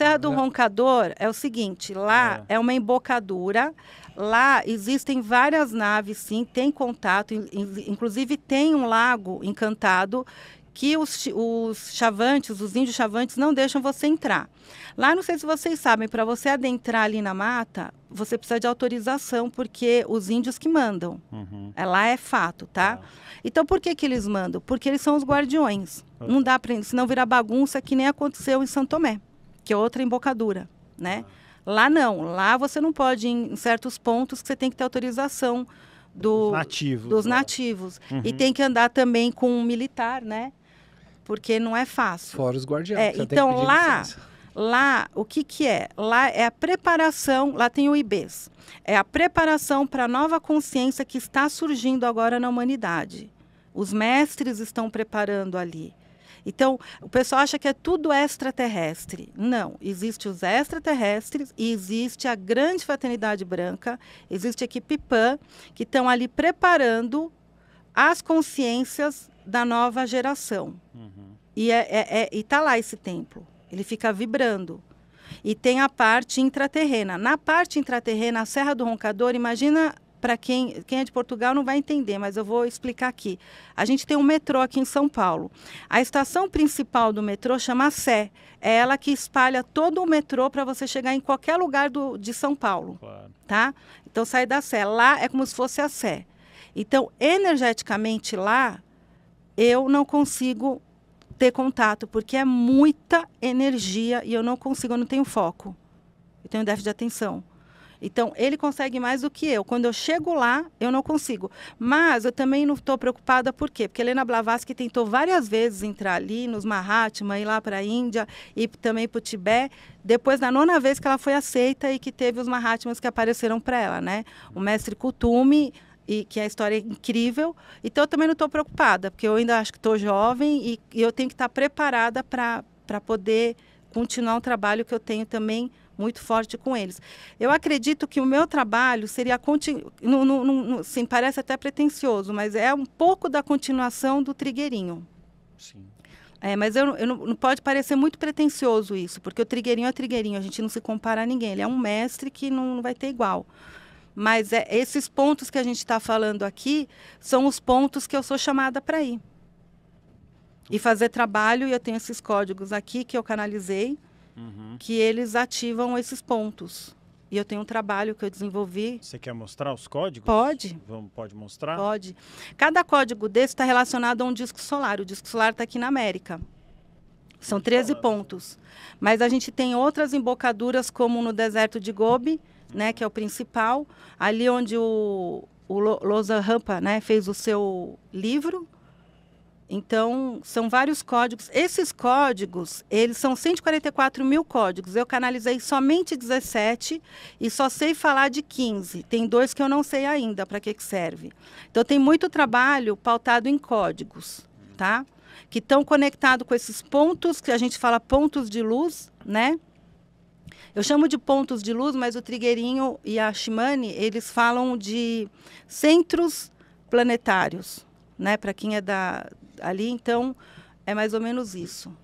Serra do né? Roncador é o seguinte, lá é, é uma embocadura, lá existem várias naves, sim, tem contato, inclusive tem um lago encantado que os, os chavantes, os índios chavantes, não deixam você entrar. Lá, não sei se vocês sabem, para você adentrar ali na mata, você precisa de autorização, porque os índios que mandam. Uhum. É, lá é fato, tá? Ah. Então, por que, que eles mandam? Porque eles são os guardiões. Uhum. Não é. dá para. Senão virar bagunça que nem aconteceu em São Tomé que é outra embocadura, né? Lá não, lá você não pode em certos pontos que você tem que ter autorização do, nativos, dos né? nativos. Uhum. E tem que andar também com um militar, né? Porque não é fácil. Fora os guardiões. É, então lá, licença. lá o que que é? Lá é a preparação, lá tem o IBES. É a preparação para a nova consciência que está surgindo agora na humanidade. Os mestres estão preparando ali. Então, o pessoal acha que é tudo extraterrestre. Não, existe os extraterrestres e existe a grande fraternidade branca, existe a equipe PAN, que estão ali preparando as consciências da nova geração. Uhum. E é, é, é, está lá esse templo, ele fica vibrando. E tem a parte intraterrena. Na parte intraterrena, a Serra do Roncador, imagina para quem, quem é de Portugal não vai entender, mas eu vou explicar aqui. A gente tem um metrô aqui em São Paulo. A estação principal do metrô chama Sé. É ela que espalha todo o metrô para você chegar em qualquer lugar do, de São Paulo. Claro. Tá? Então sai da Sé. Lá é como se fosse a Sé. Então, energeticamente lá, eu não consigo ter contato, porque é muita energia e eu não consigo, eu não tenho foco. Eu tenho déficit de atenção. Então, ele consegue mais do que eu. Quando eu chego lá, eu não consigo. Mas eu também não estou preocupada, por quê? Porque Helena Blavatsky tentou várias vezes entrar ali, nos Mahatma, ir lá para a Índia e também para o Tibete. Depois, na nona vez que ela foi aceita e que teve os Mahatmas que apareceram para ela, né? O mestre Kutumi e que a história é incrível. Então eu também não estou preocupada, porque eu ainda acho que estou jovem e, e, eu tenho que estar tá preparada para poder continuar um trabalho que eu tenho também muito forte com eles. Eu acredito que o meu trabalho seria continu... no, no, no, sim, parece até pretencioso, mas é um pouco da continuação do Trigueirinho. Sim. É, mas eu, eu não, não, pode parecer muito pretencioso isso, porque o Trigueirinho é Trigueirinho, a gente não se compara a ninguém. Ele é um mestre que não, não vai ter igual. Mas é, esses pontos que a gente está falando aqui são os pontos que eu sou chamada para ir. E fazer trabalho, e eu tenho esses códigos aqui que eu canalizei, uhum. que eles ativam esses pontos. E eu tenho um trabalho que eu desenvolvi. Você quer mostrar os códigos? Pode. Vamos, pode mostrar? Pode. Cada código desse está relacionado a um disco solar. O disco solar está aqui na América. São 13 pontos. Mas a gente tem outras embocaduras, como no deserto de Gobi, né, que é o principal, ali onde o, o Loza Rampa né, fez o seu livro, então, são vários códigos. Esses códigos, eles são 144 mil códigos. Eu canalizei somente 17 e só sei falar de 15. Tem dois que eu não sei ainda para que, que serve. Então, tem muito trabalho pautado em códigos, tá? Que estão conectados com esses pontos, que a gente fala pontos de luz, né? Eu chamo de pontos de luz, mas o Trigueirinho e a Shimane, eles falam de centros planetários né? Para quem é da ali, então é mais ou menos isso.